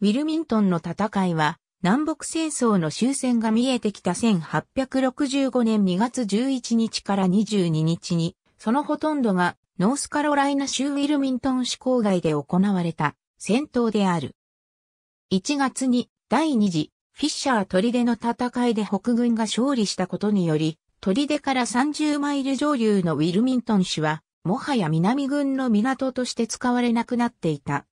ウィルミントンの戦いは、南北戦争の終戦が見えてきた1865年2月11日から22日に、そのほとんどがノースカロライナ州ウィルミントン市郊外で行われた戦闘である。1月に第2次フィッシャー砦の戦いで北軍が勝利したことにより、砦から30マイル上流のウィルミントン市は、もはや南軍の港として使われなくなっていた。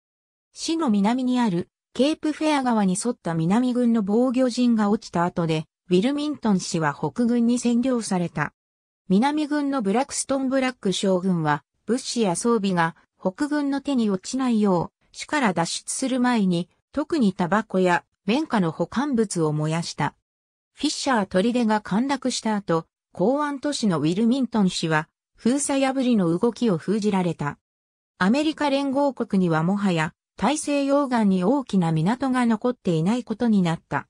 市の南にあるケープフェア川に沿った南軍の防御陣が落ちた後で、ウィルミントン氏は北軍に占領された。南軍のブラックストンブラック将軍は、物資や装備が北軍の手に落ちないよう、市から脱出する前に、特にタバコや綿花の保管物を燃やした。フィッシャー砦が陥落した後、港湾都市のウィルミントン氏は、封鎖破りの動きを封じられた。アメリカ連合国にはもはや、大西洋岸に大きな港が残っていないことになった。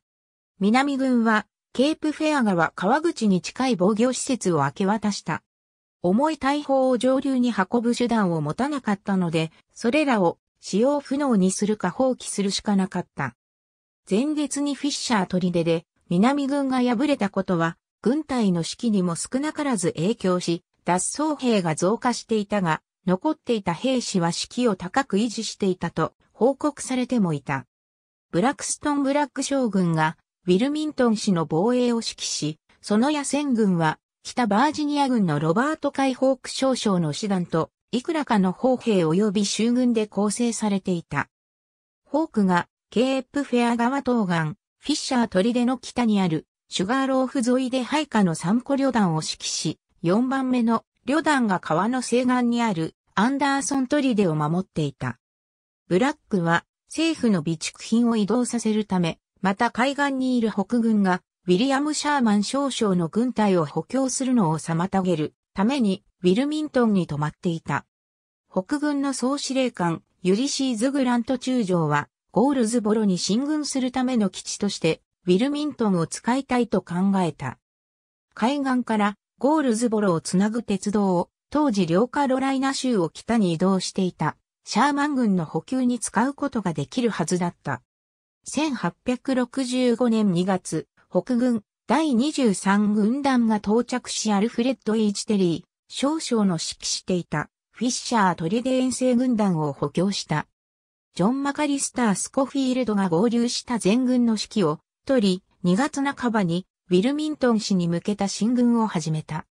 南軍は、ケープフェア川川口に近い防御施設を明け渡した。重い大砲を上流に運ぶ手段を持たなかったので、それらを使用不能にするか放棄するしかなかった。前月にフィッシャー砦で南軍が敗れたことは、軍隊の士気にも少なからず影響し、脱走兵が増加していたが、残っていた兵士は士気を高く維持していたと報告されてもいた。ブラックストン・ブラック将軍がウィルミントン氏の防衛を指揮し、その野戦軍は北バージニア軍のロバート・解放区少将の師団といくらかの砲兵及び衆軍で構成されていた。ホークがケープフェア川東岸、フィッシャー砦の北にあるシュガーローフ沿いで配下の3個旅団を指揮し、4番目の旅団が川の西岸にあるアンダーソン砦を守っていた。ブラックは政府の備蓄品を移動させるため、また海岸にいる北軍がウィリアム・シャーマン少将の軍隊を補強するのを妨げるためにウィルミントンに泊まっていた。北軍の総司令官ユリシーズ・グラント中将はゴールズボロに進軍するための基地としてウィルミントンを使いたいと考えた。海岸からゴールズボロをつなぐ鉄道を、当時両カロライナ州を北に移動していた、シャーマン軍の補給に使うことができるはずだった。1865年2月、北軍第23軍団が到着しアルフレッド・イージテリー、少々の指揮していたフィッシャー・トリデ遠征軍団を補強した。ジョン・マカリスター・スコフィールドが合流した全軍の指揮を取り、2月半ばにウィルミントン氏に向けた進軍を始めた。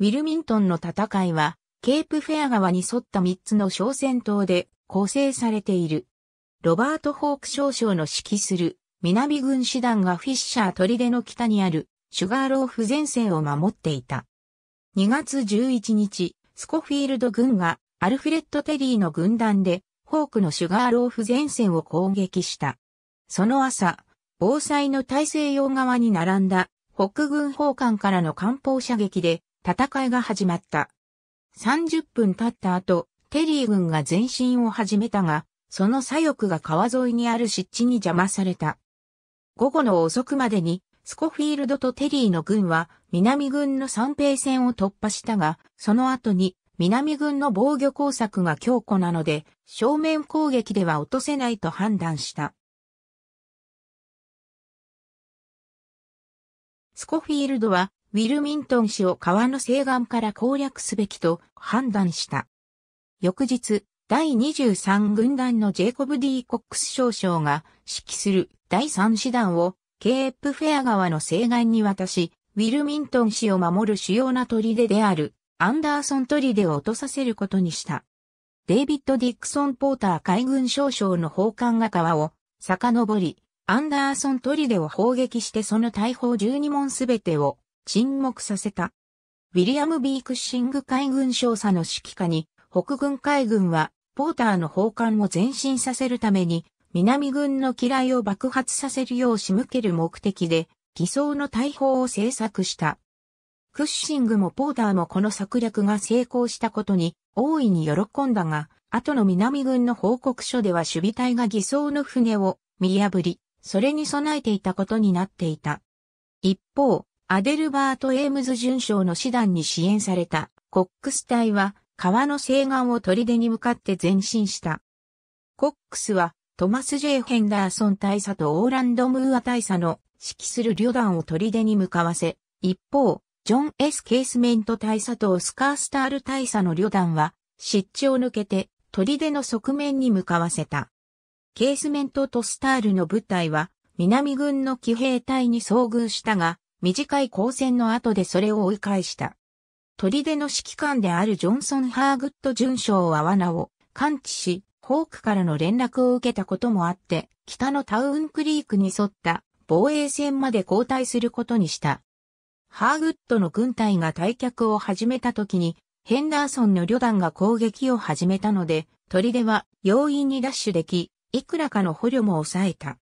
ウィルミントンの戦いは、ケープフェア川に沿った3つの小戦闘で構成されている。ロバート・ホーク少将の指揮する南軍師団がフィッシャー砦の北にあるシュガーローフ前線を守っていた。2月11日、スコフィールド軍がアルフレッド・テリーの軍団でホークのシュガーローフ前線を攻撃した。その朝、防災の大西洋側に並んだ北軍砲艦からの艦砲射撃で戦いが始まった。30分経った後、テリー軍が前進を始めたが、その左翼が川沿いにある湿地に邪魔された。午後の遅くまでに、スコフィールドとテリーの軍は南軍の三平線を突破したが、その後に南軍の防御工作が強固なので、正面攻撃では落とせないと判断した。スコフィールドは、ウィルミントン氏を川の西岸から攻略すべきと判断した。翌日、第23軍団のジェイコブ・デー・コックス少将が指揮する第3師団をケープフェア川の西岸に渡し、ウィルミントン氏を守る主要な砦であるアンダーソン砦を落とさせることにした。デイビッド・ディクソン・ポーター海軍少将の砲艦が川を遡り、アンダーソン砦を砲撃してその大砲12門すべてを沈黙させた。ウィリアム・ビークッシング海軍少佐の指揮下に、北軍海軍は、ポーターの砲艦を前進させるために、南軍の機雷を爆発させるよう仕向ける目的で、偽装の大砲を製作した。クッシングもポーターもこの策略が成功したことに大いに喜んだが、後の南軍の報告書では守備隊が偽装の船を見破り、それに備えていたことになっていた。一方、アデルバート・エームズ准将の師団に支援されたコックス隊は川の西岸を砦に向かって前進した。コックスはトマス・ジェイ・ヘンダーソン大佐とオーランド・ムーア大佐の指揮する旅団を砦に向かわせ、一方、ジョン・エス・ケースメント大佐とスカースタール大佐の旅団は湿地を抜けて砦の側面に向かわせた。ケースメントとスタールの部隊は、南軍の騎兵隊に遭遇したが、短い交戦の後でそれを追い返した。砦の指揮官であるジョンソン・ハーグッド准将は罠を感知し、ホークからの連絡を受けたこともあって、北のタウンクリークに沿った防衛線まで交代することにした。ハーグッドの軍隊が退却を始めた時に、ヘンダーソンの旅団が攻撃を始めたので、砦は容易にダッシュでき、いくらかの捕虜も抑えた。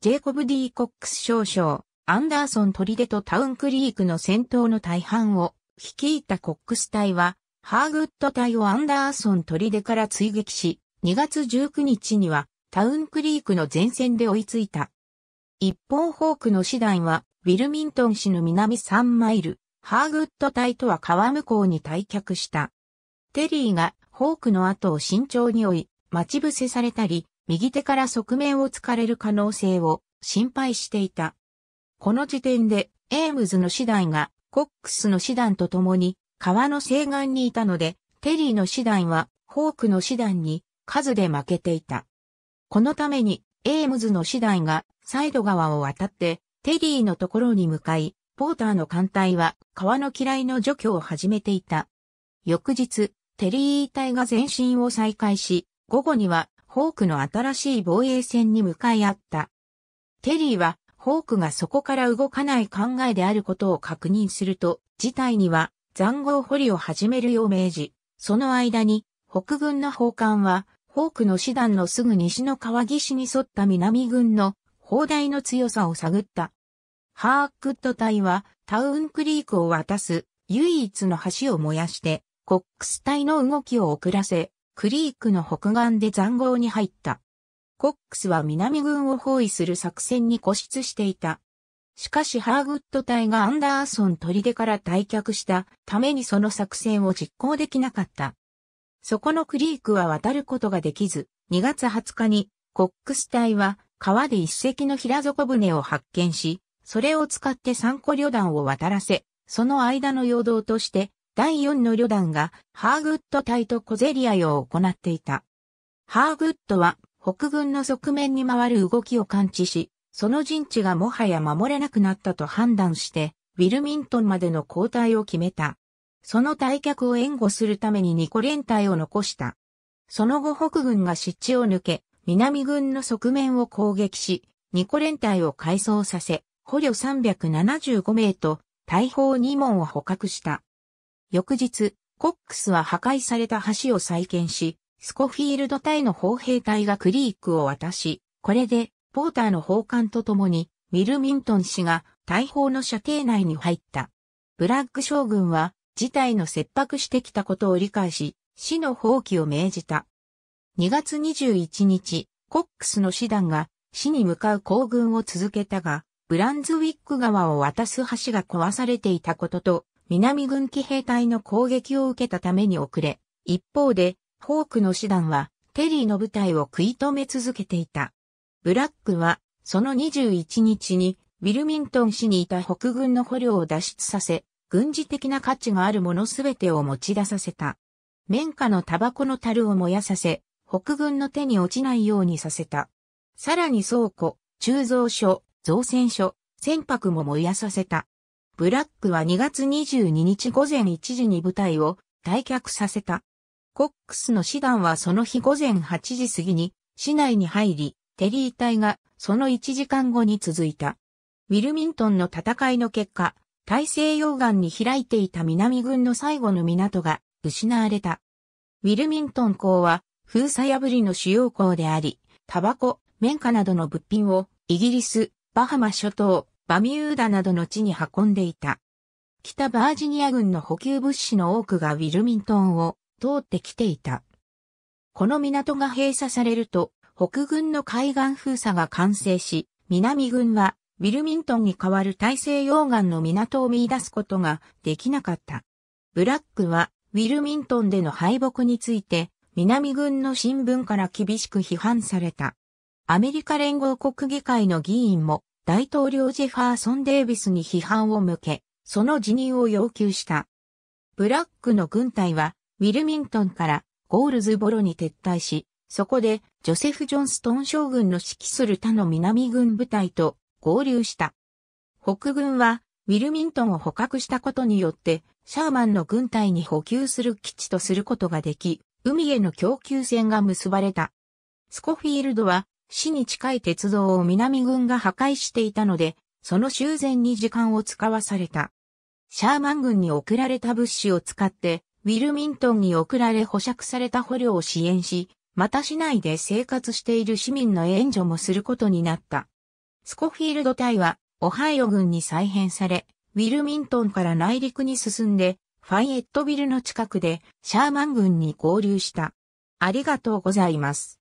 ジェイコブ・ディ・コックス少将、アンダーソン・トリデとタウンクリークの戦闘の大半を率いたコックス隊は、ハーグッド隊をアンダーソン・トリデから追撃し、2月19日にはタウンクリークの前線で追いついた。一方ホークの師団は、ウィルミントン市の南3マイル、ハーグッド隊とは川向こうに退却した。テリーがホークの後を慎重に追い、待ち伏せされたり、右手から側面を突かれる可能性を心配していた。この時点で、エームズの師団が、コックスの師団と共に、川の西岸にいたので、テリーの師団は、ホークの師団に、数で負けていた。このために、エームズの師団が、サイド川を渡って、テリーのところに向かい、ポーターの艦隊は、川の嫌いの除去を始めていた。翌日、テリー隊が前進を再開し、午後には、ホークの新しい防衛戦に向かい合った。テリーは、ホークがそこから動かない考えであることを確認すると、事態には残壕掘りを始めるよう命じ、その間に、北軍の砲艦は、ホークの師団のすぐ西の川岸に沿った南軍の砲台の強さを探った。ハークッド隊はタウンクリークを渡す唯一の橋を燃やして、コックス隊の動きを遅らせ、クリークの北岸で塹壕に入った。コックスは南軍を包囲する作戦に固執していた。しかしハーグッド隊がアンダーソン砦から退却したためにその作戦を実行できなかった。そこのクリークは渡ることができず、2月20日にコックス隊は川で一隻の平底船を発見し、それを使って三個旅団を渡らせ、その間の陽動として第4の旅団がハーグッド隊と小競り合いを行っていた。ハーグッドは北軍の側面に回る動きを感知し、その陣地がもはや守れなくなったと判断して、ウィルミントンまでの交代を決めた。その退却を援護するためにニコ連隊を残した。その後北軍が湿地を抜け、南軍の側面を攻撃し、ニコ連隊を改装させ、捕虜375名と大砲2門を捕獲した。翌日、コックスは破壊された橋を再建し、スコフィールド隊の砲兵隊がクリークを渡し、これで、ポーターの奉還と共に、ウィルミントン氏が大砲の射程内に入った。ブラッグ将軍は、事態の切迫してきたことを理解し、死の放棄を命じた。2月21日、コックスの師団が死に向かう行軍を続けたが、ブランズウィック川を渡す橋が壊されていたことと、南軍機兵隊の攻撃を受けたために遅れ、一方で、ホークの師団は、テリーの部隊を食い止め続けていた。ブラックは、その21日に、ウィルミントン市にいた北軍の捕虜を脱出させ、軍事的な価値があるものすべてを持ち出させた。綿花のタバコの樽を燃やさせ、北軍の手に落ちないようにさせた。さらに倉庫、鋳造所、造船所、船舶も燃やさせた。ブラックは2月22日午前1時に部隊を退却させた。コックスの師団はその日午前8時過ぎに市内に入り、テリー隊がその1時間後に続いた。ウィルミントンの戦いの結果、大西洋岸に開いていた南軍の最後の港が失われた。ウィルミントン港は封鎖破りの主要港であり、タバコ、綿花などの物品をイギリス、バハマ諸島、バミューダなどの地に運んでいた。北バージニア軍の補給物資の多くがウィルミントンを通ってきていた。この港が閉鎖されると、北軍の海岸封鎖が完成し、南軍はウィルミントンに代わる大西洋岸の港を見出すことができなかった。ブラックはウィルミントンでの敗北について、南軍の新聞から厳しく批判された。アメリカ連合国議会の議員も大統領ジェファーソン・デービスに批判を向け、その辞任を要求した。ブラックの軍隊は、ウィルミントンからゴールズボロに撤退し、そこでジョセフ・ジョンストン将軍の指揮する他の南軍部隊と合流した。北軍はウィルミントンを捕獲したことによって、シャーマンの軍隊に補給する基地とすることができ、海への供給線が結ばれた。スコフィールドは市に近い鉄道を南軍が破壊していたので、その修繕に時間を使わされた。シャーマン軍に送られた物資を使って、ウィルミントンに送られ保釈された捕虜を支援し、また市内で生活している市民の援助もすることになった。スコフィールド隊は、オハイオ軍に再編され、ウィルミントンから内陸に進んで、ファイエットビルの近くで、シャーマン軍に合流した。ありがとうございます。